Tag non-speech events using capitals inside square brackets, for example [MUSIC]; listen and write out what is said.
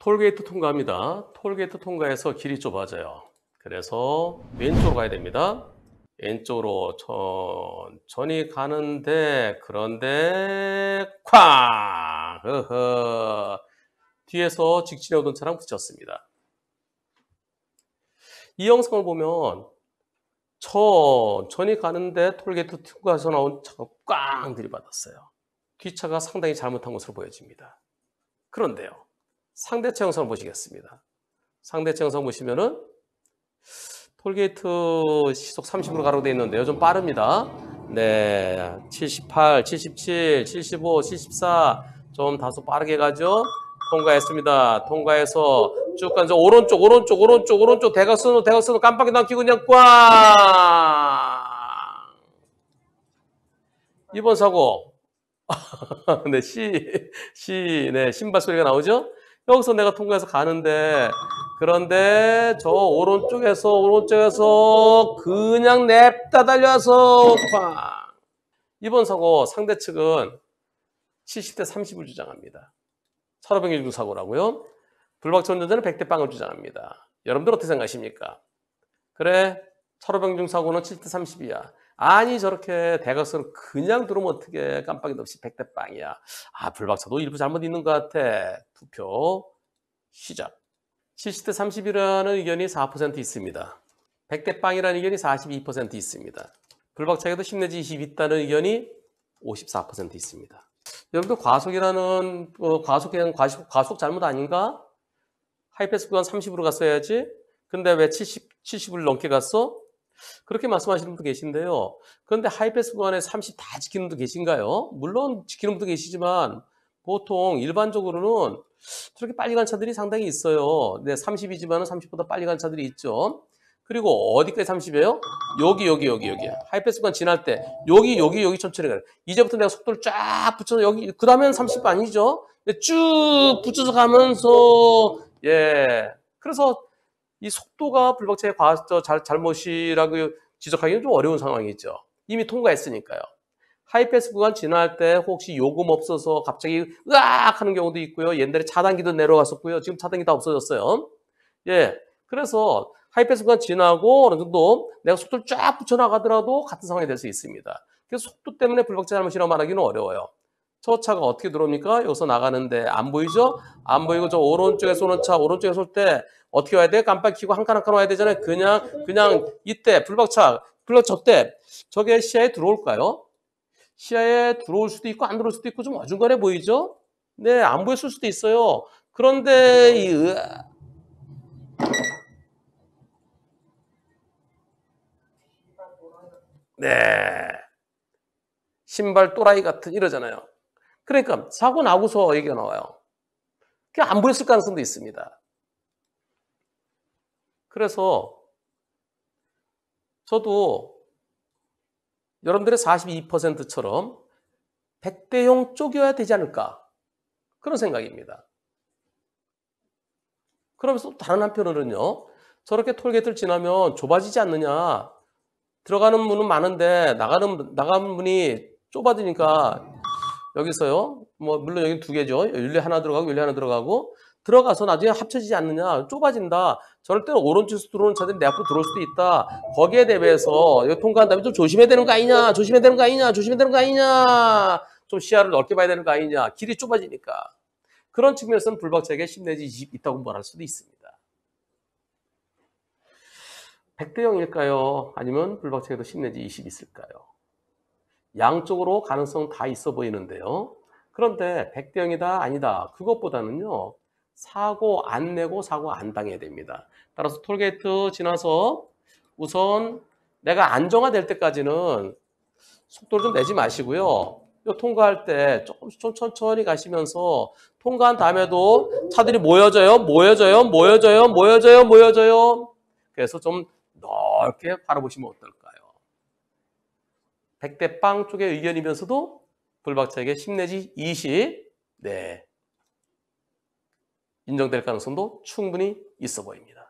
톨게이트 통과합니다. 톨게이트 통과해서 길이 좁아져요. 그래서 왼쪽으로 가야 됩니다. 왼쪽으로 천천히 가는데 그런데 쾅! 흐흐. 뒤에서 직진해 오던 차랑 붙였습니다. 이 영상을 보면 천천히 가는데 톨게이트 통과해서 나온 차가 꽝 들이받았어요. 뒷차가 상당히 잘못한 것으로 보여집니다. 그런데요. 상대체 형상 보시겠습니다. 상대체 형상 보시면은 톨게이트 시속 30으로 가로되 있는데요. 좀 빠릅니다. 네. 78, 77, 75, 74. 좀 다소 빠르게 가죠. 통과했습니다. 통과해서 쭉 간죠. 오른쪽, 오른쪽, 오른쪽, 오른쪽. 대각선으로, 대각선으로 깜빡이 남기고 그냥 꽝! 이번 사고. [LAUGHS] 네, 시, 시, 네, 신발 소리가 나오죠? 여기서 내가 통과해서 가는데 그런데 저 오른쪽에서 오른쪽에서 그냥 냅다 달려서 와쾅 이번 사고 상대 측은 70대 30을 주장합니다. 차로변경 사고라고요. 불박전전자는 100대 빵을 주장합니다. 여러분들 어떻게 생각하십니까? 그래 차로변중 사고는 70대 30이야. 아니 저렇게 대각선을 그냥 들어오면 어떻게 깜빡이도 없이 백대 빵이야. 아불박사도 일부 잘못 있는 것 같아. 투표 시작. 70대 30이라는 의견이 4% 있습니다. 100대 빵이라는 의견이 42% 있습니다. 불박차에도 10 내지 20 있다는 의견이 54% 있습니다. 여기도 과속이라는 어, 과속 그냥 과속, 과속 잘못 아닌가? 하이패스 구간 30으로 갔어야지. 근데 왜 70, 70을 넘게 갔어? 그렇게 말씀하시는 분도 계신데요. 그런데 하이패스 구간에 30 다 지키는 분도 계신가요? 물론 지키는 분도 계시지만 보통 일반적으로는 저렇게 빨리 간 차들이 상당히 있어요. 네, 30이지만 30보다 빨리 간 차들이 있죠. 그리고 어디까지 30이에요? 여기 여기 여기 여기 하이패스 구간 지날 때 여기 여기 여기 천천히 가요. 이제부터 내가 속도를 쫙 붙여서 여기 그 다음엔 30 아니죠? 쭉 붙여서 가면서 예 그래서 이 속도가 불법체의 잘못이라고 잘 지적하기는 좀 어려운 상황이죠. 이미 통과했으니까요. 하이패스 구간 지날 때 혹시 요금 없어서 갑자기 으악 하는 경우도 있고요. 옛날에 차단기도 내려갔었고요. 지금 차단기 다 없어졌어요. 예. 그래서 하이패스 구간 지나고 어느 정도 내가 속도를 쫙 붙여나가더라도 같은 상황이 될 수 있습니다. 그래서 속도 때문에 불법체 잘못이라고 말하기는 어려워요. 저 차가 어떻게 들어옵니까? 여기서 나가는데 안 보이죠? 안 보이고 저 오른쪽에 쏘는 차 오른쪽에 쏠 때 어떻게 와야 돼? 깜빡 키고 한 칸 한 칸 와야 되잖아요. 그냥 그냥 이때 불박차 불러 저대 저게 시야에 들어올까요? 시야에 들어올 수도 있고 안 들어올 수도 있고 좀 어중간해 보이죠? 네, 안 보였을 수도 있어요. 그런데 이 네. 신발 또라이 같은 이러잖아요. 그러니까 사고 나고서 얘기가 나와요. 그게 안 보였을 가능성도 있습니다. 그래서 저도 여러분들의 42%처럼 100대 용 쪼개야 되지 않을까 그런 생각입니다. 그러면서 또 다른 한편으로는요. 저렇게 톨게이트를 지나면 좁아지지 않느냐. 들어가는 문은 많은데 나가는 나가는 문이 좁아지니까 여기서요. 뭐 물론 여기 두 개죠. 윤리 하나 들어가고 윤리 하나 들어가고 들어가서 나중에 합쳐지지 않느냐 좁아진다. 절대로 오른쪽에서 들어오는 차들이 내 앞으로 들어올 수도 있다. 거기에 대비해서 여기 통과한 다음에 좀 조심해야 되는 거 아니냐 조심해야 되는 거 아니냐 조심해야 되는 거 아니냐 좀 시야를 넓게 봐야 되는 거 아니냐 길이 좁아지니까 그런 측면에서는 불박차게 10 내지 20 있다고 말할 수도 있습니다. 100대 0일까요? 아니면 불박차게도 10 내지 20 있을까요? 양쪽으로 가능성 다 있어 보이는데요. 그런데 100대 형이다 아니다 그것보다는요. 사고 안 내고 사고 안 당해야 됩니다. 따라서 톨게이트 지나서 우선 내가 안정화될 때까지는 속도를 좀 내지 마시고요. 요 통과할 때 조금씩 좀 천천히 가시면서 통과한 다음에도 차들이 모여져요, 모여져요, 모여져요, 모여져요, 모여져요. 그래서 좀 넓게 바라보시면 어떨까. 100대 빵 쪽의 의견이면서도 불박차에게 10 내지 20 네. 인정될 가능성도 충분히 있어 보입니다.